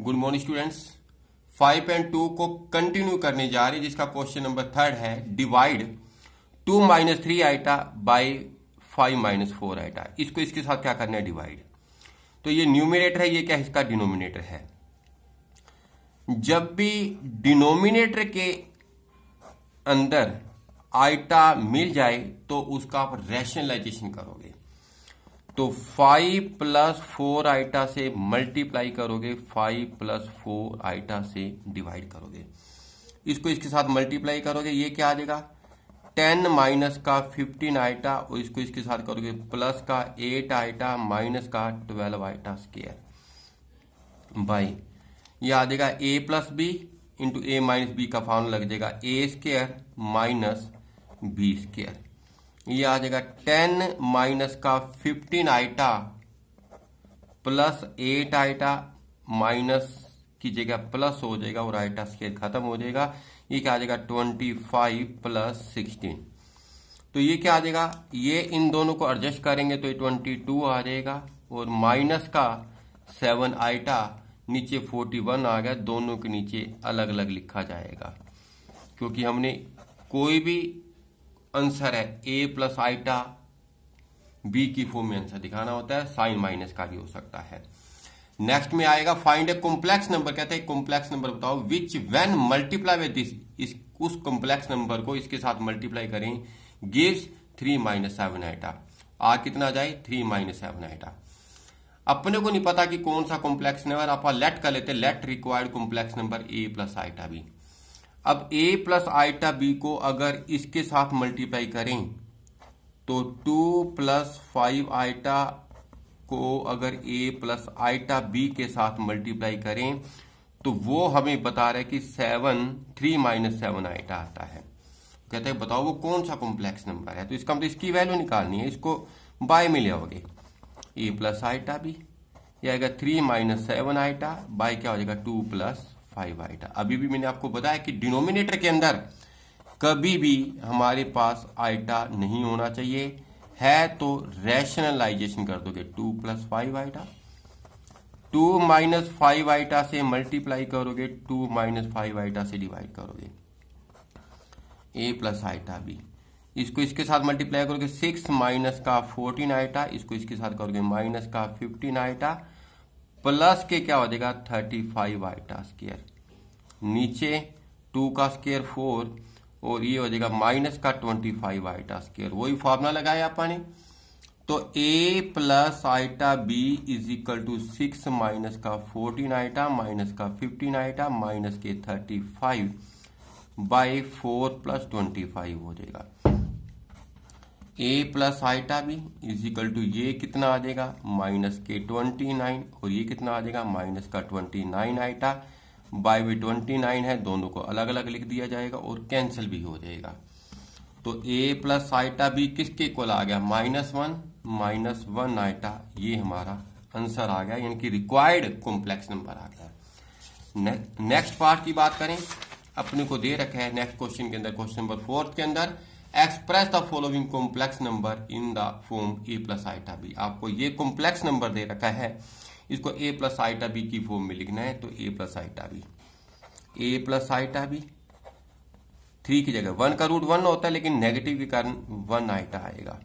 good morning students five and two को continue करने जा रहे हैं जिसका क्वेश्चन नंबर थर्ड है divide two minus three iota by five minus four iota इसको इसके साथ क्या करना है डिवाइड तो ये न्यूमिनेटर है ये क्या इसका डिनोमिनेटर है जब भी डिनोमिनेटर के अंदर आइटा मिल जाए तो उसका आप रैशनलाइजेशन करोगे तो फाइव प्लस फोर आइटा से मल्टीप्लाई करोगे फाइव प्लस फोर आइटा से डिवाइड करोगे इसको इसके साथ मल्टीप्लाई करोगे ये क्या आ जाएगा टेन माइनस का फिफ्टीन आइटा और इसको इसके साथ करोगे प्लस का एट आइटा माइनस का ट्वेल्व आइटा स्केयर बाई ये आ जाएगा ए plus B into A minus B का फॉर्म लग जाएगा ए स्केयर माइनस बी स्केयर ये आ जाएगा टेन माइनस का fifteen iota plus eight iota minus की जगह प्लस हो जाएगा और आइटा स्केर खत्म हो जाएगा ये क्या आ जाएगा ट्वेंटी फाइव प्लस सिक्सटीन तो ये क्या आ जाएगा ये इन दोनों को एडजस्ट करेंगे तो ये ट्वेंटी टू आ जाएगा और माइनस का सेवन आइटा नीचे फोर्टी वन आ गया दोनों के नीचे अलग अलग लिखा जाएगा क्योंकि हमने कोई भी आंसर है ए प्लस आइटा बी की फॉर्म में आंसर दिखाना होता है साइन माइनस का भी हो सकता है नेक्स्ट में आएगा फाइंड ए कॉम्प्लेक्स नंबर कहते हैं कॉम्प्लेक्स नंबर बताओ which when multiply with this इस उस कॉम्प्लेक्स नंबर को इसके साथ मल्टीप्लाई करें gives three minus seven iota are कितना जाए थ्री माइनस सेवन आइटा अपने को नहीं पता कि कौन सा कॉम्प्लेक्स नंबर आप लेट कर लेते let required complex number A plus iota भी अब a प्लस आइटा बी को अगर इसके साथ मल्टीप्लाई करें तो टू प्लस फाइव आइटा को अगर a प्लस आइटा बी के साथ मल्टीप्लाई करें तो वो हमें बता रहा है कि seven three minus seven iota आता है कहते हैं बताओ वो कौन सा कॉम्प्लेक्स नंबर है तो इसका मतलब इसकी वैल्यू निकालनी है इसको बाय में ले ए प्लस आइटा बी या आएगा three minus seven iota by क्या हो जाएगा टू प्लस फाइव आइटा अभी भी मैंने आपको बताया कि डिनोमिनेटर के अंदर कभी भी हमारे पास आइटा नहीं होना चाहिए है तो रैशनलाइजेशन कर दोगे two plus five iota two minus five iota से मल्टीप्लाई करोगे टू माइनस फाइव आइटा से डिवाइड करोगे ए प्लस आइटा बी इसको इसके साथ मल्टीप्लाई करोगे सिक्स माइनस का फोर्टीन आइटा इसको इसके साथ करोगे माइनस का फिफ्टीन आइटा प्लस के क्या हो जाएगा थर्टी फाइव आई का स्केयर नीचे टू का स्केयर फोर और ये हो जाएगा माइनस का ट्वेंटी फाइव आइटा स्केयर वही फॉर्मूला लगाया आपने तो ए plus iota B is equal to six minus का फोर्टीन आइटा माइनस का फिफ्टीन आइटा माइनस के thirty five by four plus twenty five हो जाएगा ए plus iota B is equal to ये कितना आ जाएगा माइनस के ट्वेंटी नाइन और ये कितना आ जाएगा माइनस का twenty nine iota by way twenty nine है दोनों को अलग अलग लिख दिया जाएगा और कैंसिल भी हो जाएगा तो ए प्लस आइटा बी किसके इक्वल आ गया minus one minus one iota ये हमारा आंसर आ गया यानी कि रिक्वायर्ड कॉम्प्लेक्स नंबर आ गया नेक्स्ट पार्ट की बात करें अपने को दे रखा है नेक्स्ट क्वेश्चन के अंदर क्वेश्चन नंबर फोर्थ के अंदर express the following complex number in the form a plus iota b आपको ये कॉम्प्लेक्स नंबर दे रखा है इसको ए प्लस आइटा बी की फॉर्म में लिखना है तो ए plus iota b a plus iota b three की जगह वन का रूट वन होता है लेकिन नेगेटिव के कारण वन आइटा आएगा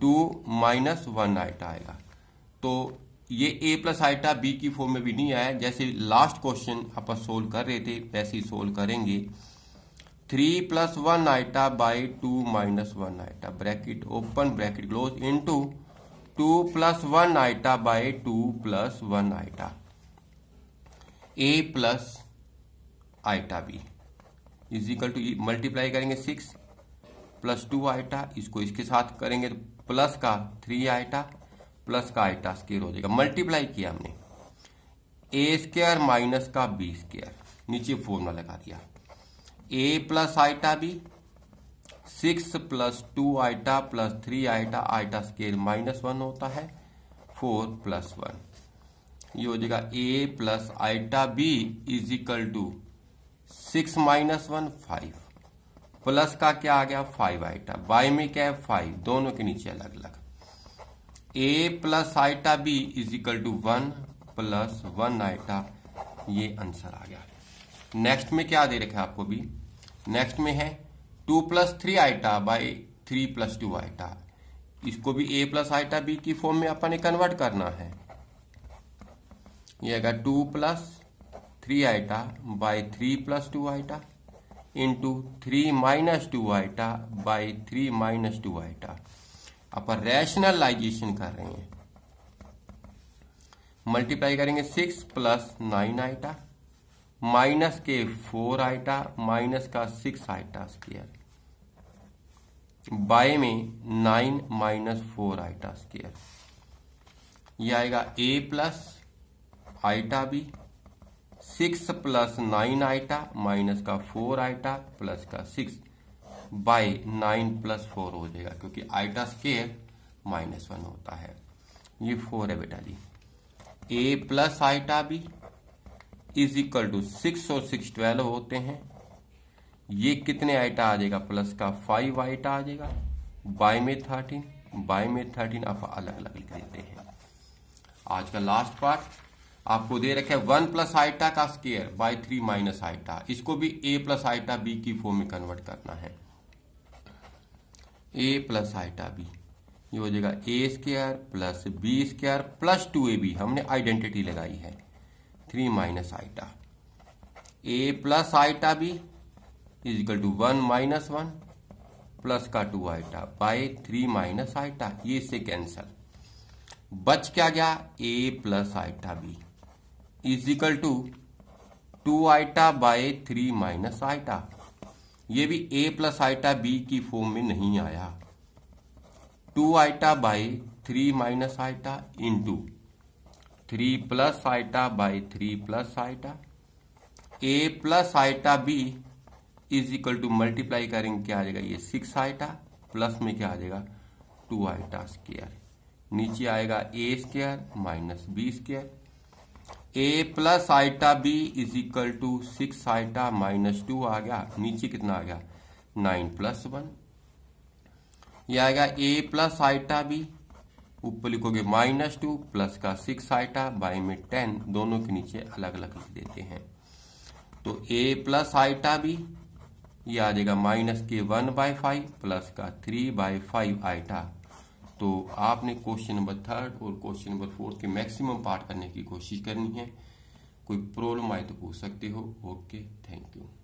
टू माइनस वन आइटा आएगा तो ये ए प्लस आइटा बी की फॉर्म में भी नहीं आया जैसे लास्ट क्वेश्चन आप सोल्व कर रहे थे वैसे ही सोल्व करेंगे three plus one iota by two minus one iota bracket open bracket close in two two plus one iota by two plus one iota a plus iota B is equal to multiply करेंगे six plus two iota इसको इसके साथ करेंगे तो plus का three iota plus का iota square हो जाएगा मल्टीप्लाई किया हमने ए स्केयर माइनस का बी स्केयर नीचे फॉर्मूला लगा दिया a plus iota b six plus two iota plus three iota iota scale minus one होता है फोर प्लस वन ये हो जाएगा ए plus iota B is equal to six minus one five plus का क्या आ गया फाइव आइटा बाई में क्या है फाइव दोनों के नीचे अलग अलग a plus iota B is equal to one plus one iota ये आंसर आ गया नेक्स्ट में क्या दे रखा है आपको भी नेक्स्ट में है two plus three iota by three plus two iota इसको भी ए प्लस आइटा बी की फॉर्म में अपने कन्वर्ट करना है ये आएगा two plus three iota by three plus two iota into three minus two iota by three minus two iota अपन रैशनलाइजेशन कर रहे हैं मल्टीप्लाई करेंगे six plus nine iota minus के फोर आइटा माइनस का सिक्स आइटा स्केयर बाय में nine minus four iota square यह आएगा a plus iota b six plus nine iota minus का फोर आइटा प्लस का six by nine plus four हो जाएगा क्योंकि आइटा स्केयर माइनस वन होता है ये फोर है बेटा जी a plus iota B is equal to six और सिक्स ट्वेल्व होते हैं ये कितने आइटा आ जाएगा प्लस का फाइव आइटा आ जाएगा बाय में थर्टीन बाय में थर्टीन आप अलग अलग लिख देते हैं आज का लास्ट पार्ट आपको दे रखे वन प्लस आइटा का square by three minus iota इसको भी ए प्लस आइटा बी की फॉर्म में कन्वर्ट करना है ए प्लस आइटा बी ये हो जाएगा ए square plus b square plus two a b हमने आइडेंटिटी लगाई है three minus iota a plus iota B is equal to one minus one plus का two iota by three minus iota ये से cancel बच क्या गया a plus iota B is equal to two iota by three minus iota ये भी a plus iota B की form में नहीं आया two iota by three minus iota into three plus iota by three plus iota a plus iota B is equal to multiply करेंगे क्या आ जाएगा ये सिक्स आइटा प्लस में क्या आ जाएगा टू आइटा स्केयर नीचे आएगा a square minus B square a plus iota B is equal to six iota minus two आ गया नीचे कितना आ गया नाइन प्लस वन ये आएगा ए प्लस आइटा बी ऊपर लिखोगे माइनस टू प्लस का सिक्स आइटा बाई में टेन दोनों के नीचे अलग अलग लिख देते हैं तो ए प्लस आइटा भी ये आ जाएगा माइनस के वन बाय फाइव प्लस का थ्री बाय फाइव आइटा तो आपने क्वेश्चन नंबर थर्ड और क्वेश्चन नंबर फोर्थ के मैक्सिमम पार्ट करने की कोशिश करनी है कोई प्रॉब्लम आए तो पूछ सकते हो ओके थैंक यू